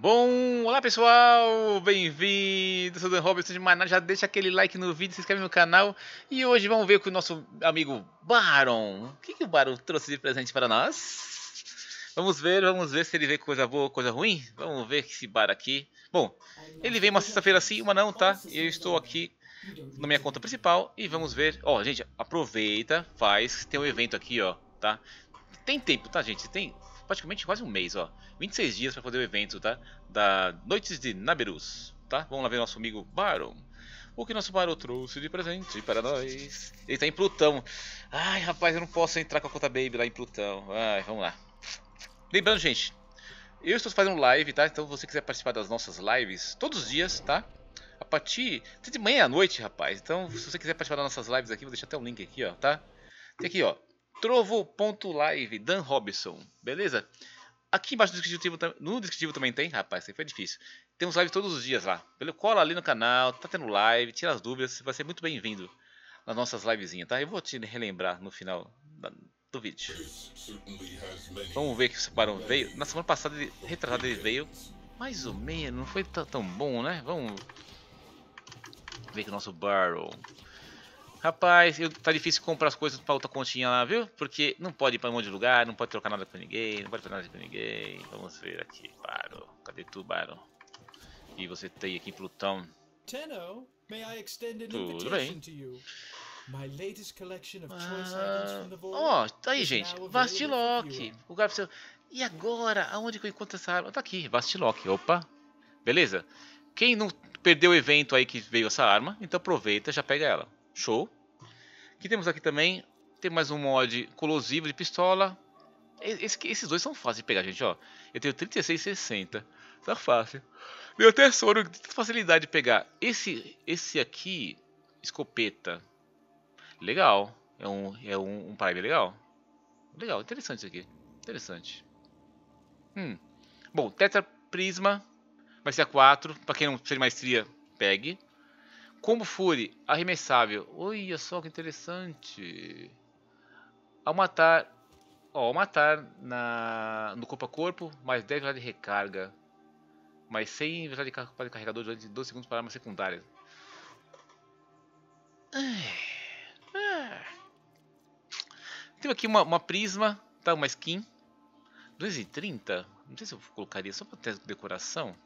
Bom, olá pessoal, bem-vindos, sou Dan Robertson de Maná, já deixa aquele like no vídeo, se inscreve no canal e hoje vamos ver com o nosso amigo Baron, o que, que o Baron trouxe de presente para nós? Vamos ver, vamos ver se ele vê coisa boa ou coisa ruim, vamos ver esse bar aqui. Bom, ele vem uma sexta-feira sim, uma não, tá? Eu estou aqui na minha conta principal e vamos ver, ó gente, aproveita, faz, tem um evento aqui ó, tá? Tem tempo, tá gente? Tem praticamente quase um mês, ó. 26 dias para fazer o evento, tá? Da Noites de Naberus, tá? Vamos lá ver nosso amigo Baron. O que nosso Baron trouxe de presente para nós? Ele tá em Plutão. Ai, rapaz, eu não posso entrar com a conta Baby lá em Plutão. Ai, vamos lá. Lembrando, gente, eu estou fazendo live, tá? Então, se você quiser participar das nossas lives todos os dias, tá? A partir de manhã à noite, rapaz. Então, se você quiser participar das nossas lives aqui, vou deixar até o um link aqui, ó, tá? Tem aqui, ó, Trovo.live, Dan Robson, beleza? Aqui embaixo no descritivo, no descritivo também tem, rapaz, isso foi difícil. Temos lives todos os dias lá. Cola ali no canal, tá tendo live, tira as dúvidas, você vai ser muito bem-vindo nas nossas livezinhas, tá? Eu vou te relembrar no final do vídeo. Vamos ver que o barão veio. Na semana passada, ele, ele veio mais ou menos, não foi tão bom, né? Vamos ver que o nosso barão Rapaz, eu, tá difícil comprar as coisas pra outra continha lá, viu? Porque não pode ir pra um monte de lugar, não pode trocar nada com ninguém, não pode fazer nada com ninguém. Vamos ver aqui, Baro. Cadê tu, Baro? E você tem aqui em Plutão. Tenno, may I extend an Tudo bem. to you? My latest collection of ah, Ó, tá aí, gente. Vastilock. O lugar seu. E agora? Aonde que eu encontro essa arma? Tá aqui, Vastilock. Opa. Beleza? Quem não perdeu o evento aí que veio essa arma, então aproveita, já pega ela. Show. Que temos aqui também, tem mais um mod colosivo de pistola. Esse, esses dois são fáceis de pegar, gente, ó. Eu tenho 36,60. Tá fácil. Meu tesouro, facilidade de pegar. Esse, esse aqui, escopeta. Legal. É um, é um, um prime legal. Legal, interessante isso aqui. Interessante. Hum. Bom, tetra prisma. Vai ser a 4. Pra quem não tem maestria, pegue. Combo Fury, arremessável. Olha só que interessante. Ao matar, ó, ao matar na, no corpo a corpo, mais 10 de recarga. Mais 100 de carregador durante 2 segundos para armas secundárias. Tem aqui uma, uma prisma, tá? Uma skin. 2,30? Não sei se eu colocaria só para ter decoração.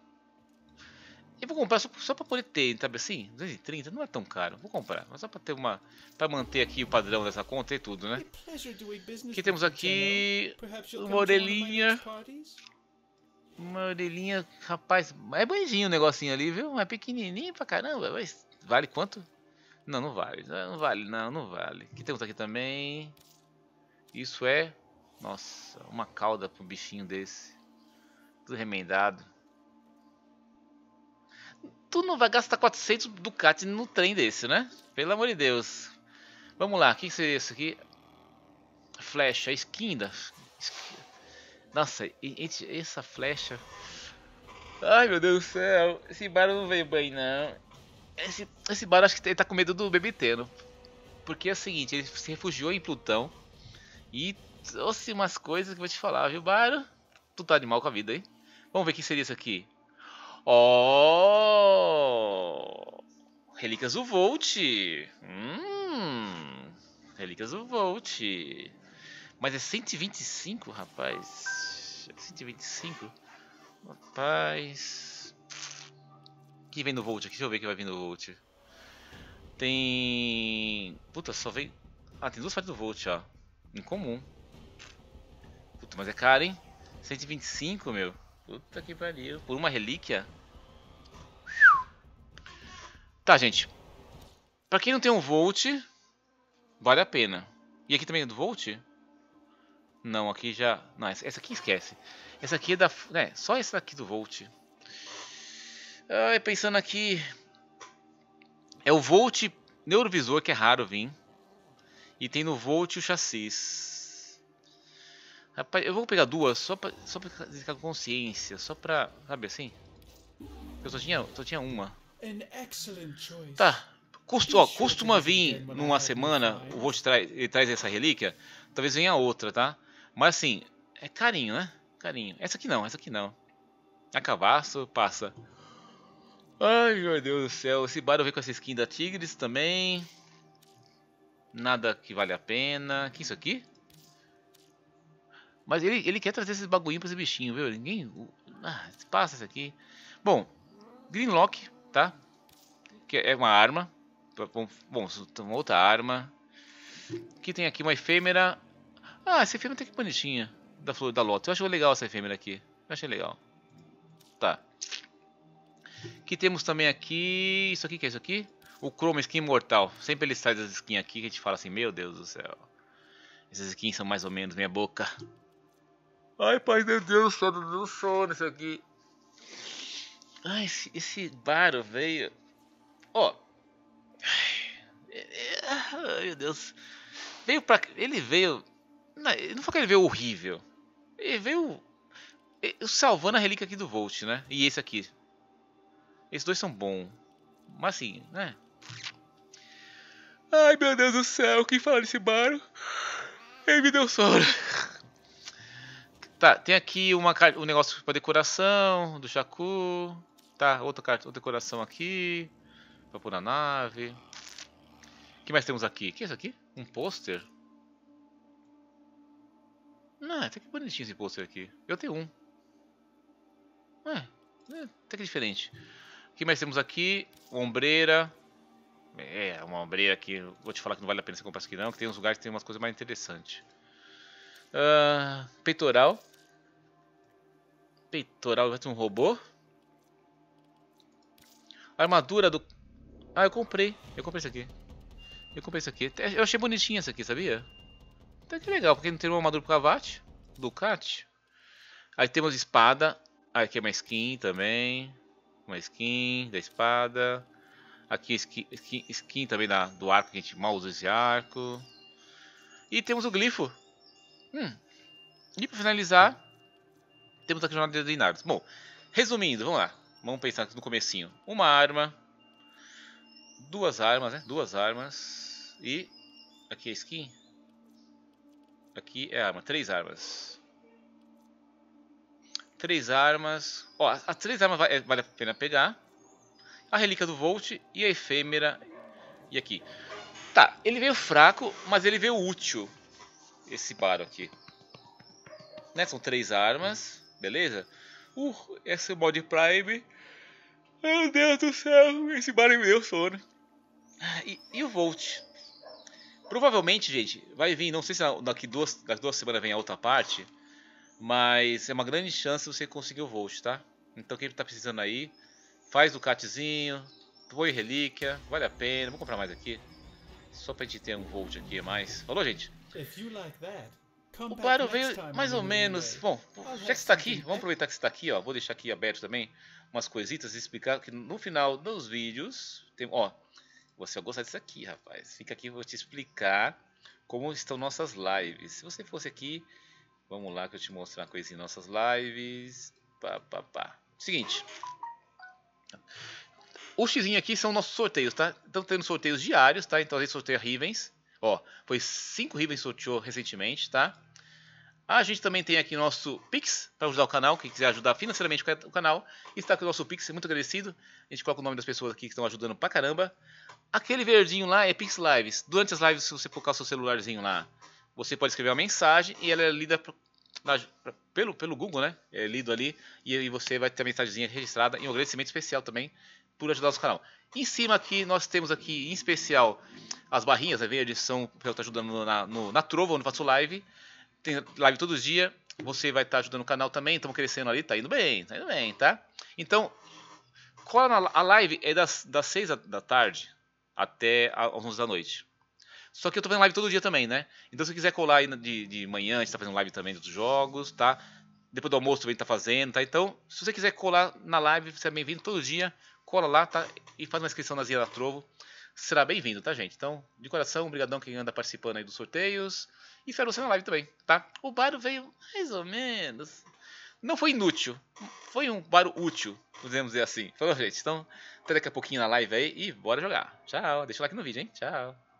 E vou comprar só, só pra poder ter, sabe assim? 230 não é tão caro. Vou comprar, mas só pra ter uma. pra manter aqui o padrão dessa conta e tudo, né? Que temos aqui. Uma orelhinha. Uma orelhinha, rapaz. É bonitinho o negocinho ali, viu? É pequenininho pra caramba, mas vale quanto? Não, não vale. Não vale, não, não vale. Aqui que temos aqui também? Isso é. Nossa, uma cauda pro bichinho desse. Tudo remendado tu não vai gastar 400 Ducati no trem desse, né? Pelo amor de Deus. Vamos lá, o que, que seria isso aqui? Flecha, esquina. Nossa, essa flecha... Ai, meu Deus do céu. Esse bar não veio bem, não. Esse, esse bar acho que ele tá com medo do BBT, não? Porque é o seguinte, ele se refugiou em Plutão e trouxe umas coisas que eu vou te falar, viu, Baro? Tu tá de mal com a vida, hein? Vamos ver o que seria isso aqui. Oh! Relíquias do Volt. Hum. Relíquias do Volt. Mas é 125, rapaz. 125? É rapaz. O que vem no Volt aqui? Deixa eu ver o que vai vir no Volt. Tem. Puta, só vem. Ah, tem duas partes do Volt, ó. Incomum. Puta, mas é caro, hein? 125, meu. Puta que pariu. Por uma relíquia? Tá, gente. Pra quem não tem um Volt, vale a pena. E aqui também é do Volt? Não, aqui já... Não, essa, aqui esquece. Essa aqui é da... É, só essa daqui do Volt. Ai, pensando aqui... É o Volt Neurovisor, que é raro vir. E tem no Volt o chassis. Rapaz, eu vou pegar duas só pra, só pra ficar com consciência, só pra, sabe assim? Eu só tinha, só tinha uma. Tá, custo, ó, costuma vir numa semana, o Rost tra ele traz essa relíquia, talvez venha outra, tá? Mas assim, é carinho, né? Carinho. Essa aqui não, essa aqui não. A passa. Ai, meu Deus do céu. Esse Baron vem com essa skin da Tigres também. Nada que vale a pena. que é isso aqui? Mas ele, ele quer trazer esses bagulhinhos pra esse bichinho, viu? Ninguém. Ah, passa isso aqui. Bom, Greenlock, tá? Que é uma arma. Bom, bom é uma outra arma. Que tem aqui uma efêmera. Ah, essa efêmera tem tá que bonitinha. Da flor da lota. Eu acho legal essa efêmera aqui. Eu achei legal. Tá. Que temos também aqui. Isso aqui, que é isso aqui? O Chroma Skin Imortal. Sempre ele sai das skins aqui que a gente fala assim: Meu Deus do céu. Essas skins são mais ou menos minha boca. Ai, pai meu Deus, só do sono isso aqui. Ai, esse, esse veio Ó. É, ai, meu Deus. Veio pra. Ele veio. Não, não foi que ele veio horrível. Ele veio. É, salvando a relíquia aqui do Volt, né? E esse aqui. Esses dois são bons. Mas assim, né? Ai meu Deus do céu, quem fala desse baro? Ele me deu sono. Tá, tem aqui uma, um negócio pra decoração do Shaku. Tá, outra, carta, outra decoração aqui. Pra pôr na nave. O que mais temos aqui? O que é isso aqui? Um pôster? Não, até que bonitinho esse pôster aqui. Eu tenho um. É, é, até que diferente. O que mais temos aqui? Ombreira. É, uma ombreira que vou te falar que não vale a pena você comprar isso aqui não, que tem uns lugares que tem umas coisas mais interessantes. Uh, peitoral. Peitoral vai assim, ter um robô? Armadura do... Ah, eu comprei. Eu comprei isso aqui. Eu comprei isso aqui. Eu achei bonitinha essa aqui, sabia? Até que legal, porque não tem uma armadura pro Cavate. Ducati. Aí temos espada. Ah, aqui é uma skin também. Uma skin da espada. Aqui é skin, skin, skin também da, do arco, que a gente mal usa esse arco. E temos o glifo. Hum. E pra finalizar, temos aqui a jornada de Nardos. Bom, resumindo, vamos lá. Vamos pensar aqui no comecinho. Uma arma. Duas armas, né? Duas armas. E aqui é skin. Aqui é arma. Três armas. Três armas. Ó, as três armas é, vale a pena pegar. A relíquia do Volt e a efêmera. E aqui. Tá, ele veio fraco, mas ele veio útil. Esse baro aqui. Né? São três armas beleza? Uh, esse mod Prime. Meu Deus do céu, esse bar me deu sono. Ah, e, e, o Volt? Provavelmente, gente, vai vir, não sei se daqui duas, daqui duas semanas vem a outra parte, mas é uma grande chance você conseguir o Volt, tá? Então quem tá precisando aí, faz o catzinho, põe relíquia, vale a pena, vou comprar mais aqui. Só pra gente ter um Volt aqui a mais. Falou, gente? If you like that o Claro veio mais ou menos. Bom, oh, já que está aqui, vamos aproveitar que está aqui, ó. Vou deixar aqui aberto também umas coisitas e explicar que no final dos vídeos tem, ó, você vai gostar disso aqui, rapaz. Fica aqui, vou te explicar como estão nossas lives. Se você fosse aqui, vamos lá que eu te mostro uma coisinha nossas lives. Pá, pá, pá. Seguinte. O X aqui são nossos sorteios, tá? Estão tendo sorteios diários, tá? Então a gente sorteia Rivens. Ó, foi 5 Rivens sorteou recentemente, tá? A gente também tem aqui nosso Pix para ajudar o canal, quem quiser ajudar financeiramente o canal. Está aqui o nosso Pix, é muito agradecido. A gente coloca o nome das pessoas aqui que estão ajudando pra caramba. Aquele verdinho lá é Pix Lives. Durante as lives, se você colocar o seu celularzinho lá, você pode escrever uma mensagem e ela é lida pelo, pelo Google, né? É lido ali e, você vai ter a mensagenzinha registrada e um agradecimento especial também por ajudar o nosso canal. Em cima aqui, nós temos aqui, em especial, as barrinhas a é verdes são que eu tá ajudando na, no, na Trovo, onde faço live. Tem live todo dia. Você vai estar tá ajudando o canal também. Estamos crescendo ali. Tá indo bem. Tá indo bem, tá? Então, cola a live é das, das 6 da tarde até as 11 da noite. Só que eu tô fazendo live todo dia também, né? Então se você quiser colar aí de, de manhã, a gente tá fazendo live também dos jogos, tá? Depois do almoço também tá fazendo, tá? Então, se você quiser colar na live, você é bem-vindo todo dia cola lá tá? e faz uma inscrição na Zia da Trovo. Será bem-vindo, tá, gente? Então, de coração, obrigadão quem anda participando aí dos sorteios. E espero você na live também, tá? O Baro veio mais ou menos. Não foi inútil. Foi um Baro útil, podemos dizer assim. Falou, gente? Então, até daqui a pouquinho na live aí e bora jogar. Tchau. Deixa o like no vídeo, hein? Tchau.